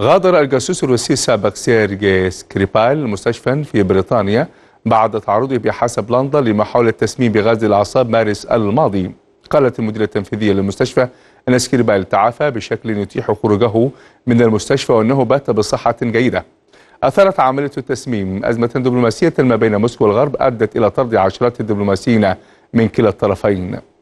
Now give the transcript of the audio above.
غادر الجاسوس الروسي السابق سيرجي سكريبال مستشفى في بريطانيا بعد تعرضه بحسب لندن لمحاولة تسميم بغاز الأعصاب مارس الماضي قالت المديرة التنفيذية للمستشفى أن سكريبال تعافى بشكل يتيح خروجه من المستشفى وأنه بات بصحة جيدة أثارت عملية التسميم أزمة دبلوماسية ما بين موسكو والغرب أدت إلى طرد عشرات الدبلوماسيين من كلا الطرفين